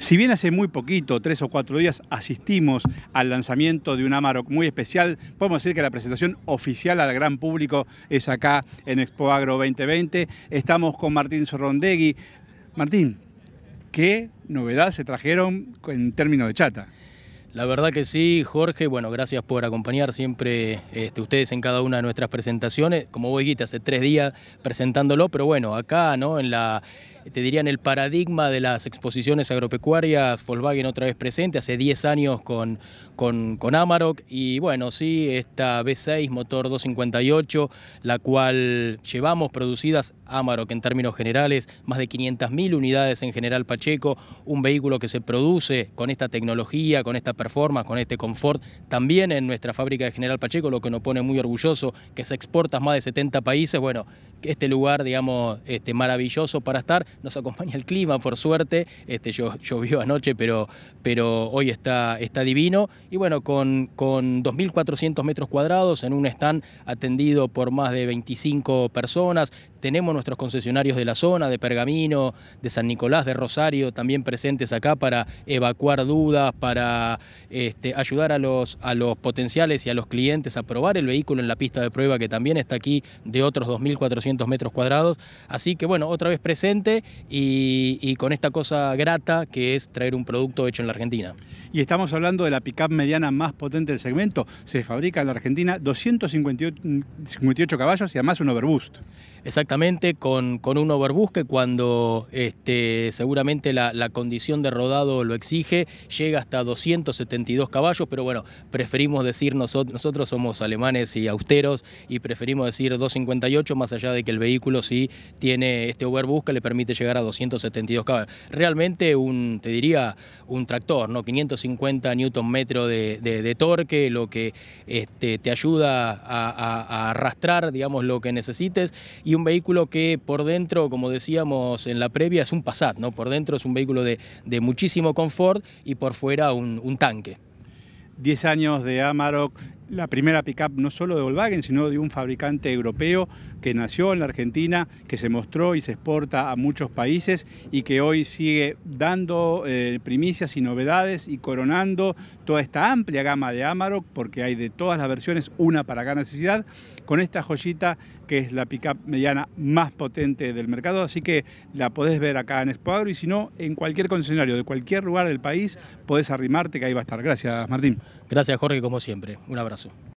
Si bien hace muy poquito, tres o cuatro días, asistimos al lanzamiento de un Amarok muy especial, podemos decir que la presentación oficial al gran público es acá en Expo Agro 2020. Estamos con Martín Sorrondegui. Martín, ¿qué novedad se trajeron en términos de chata? La verdad que sí, Jorge. Bueno, gracias por acompañar siempre este, ustedes en cada una de nuestras presentaciones. Como vos dijiste, hace tres días presentándolo, pero bueno, acá, ¿no? En la te dirían, el paradigma de las exposiciones agropecuarias, Volkswagen otra vez presente, hace 10 años con, con, con Amarok y bueno, sí, esta V6 motor 258, la cual llevamos producidas Amarok en términos generales, más de 500.000 unidades en general Pacheco, un vehículo que se produce con esta tecnología, con esta performance, con este confort, también en nuestra fábrica de General Pacheco, lo que nos pone muy orgulloso, que se exporta a más de 70 países, bueno, este lugar, digamos, este, maravilloso para estar, nos acompaña el clima, por suerte, este, yo, anoche, pero, pero hoy está, está divino y bueno, con, con 2.400 metros cuadrados en un stand atendido por más de 25 personas, tenemos nuestros concesionarios de la zona, de Pergamino, de San Nicolás, de Rosario, también presentes acá para evacuar dudas, para este, ayudar a los, a los potenciales y a los clientes a probar el vehículo en la pista de prueba que también está aquí de otros 2.400 metros cuadrados. Así que bueno, otra vez presente y, con esta cosa grata que es traer un producto hecho en la Argentina. Y estamos hablando de la pickup mediana más potente del segmento. Se fabrica en la Argentina 258 caballos y además un overboost. Exactamente, con, con un overbusque cuando este, seguramente la, condición de rodado lo exige, llega hasta 272 caballos, pero bueno, preferimos decir nosotros, nosotros somos alemanes y austeros y preferimos decir 258 más allá de que el vehículo sí tiene este overbusque, le permite llegar a 272 caballos. Realmente un, te diría, un tractor, ¿no? 550 newton metro de, torque, lo que este, te ayuda a, arrastrar, digamos, lo que necesites y un vehículo que por dentro, como decíamos en la previa, es un Passat, ¿no? Por dentro es un vehículo de, muchísimo confort y por fuera un, un tanque. 10 años de Amarok la primera pickup no solo de Volkswagen, sino de un fabricante europeo que nació en la Argentina, que se mostró y se exporta a muchos países y que hoy sigue dando eh, primicias y novedades y coronando toda esta amplia gama de Amarok, porque hay de todas las versiones una para cada necesidad, con esta joyita que es la pickup mediana más potente del mercado, así que la podés ver acá en Escuadro y si no, en cualquier concesionario de cualquier lugar del país podés arrimarte que ahí va a estar. Gracias, Martín. Gracias, Jorge, como siempre. Un abrazo. So.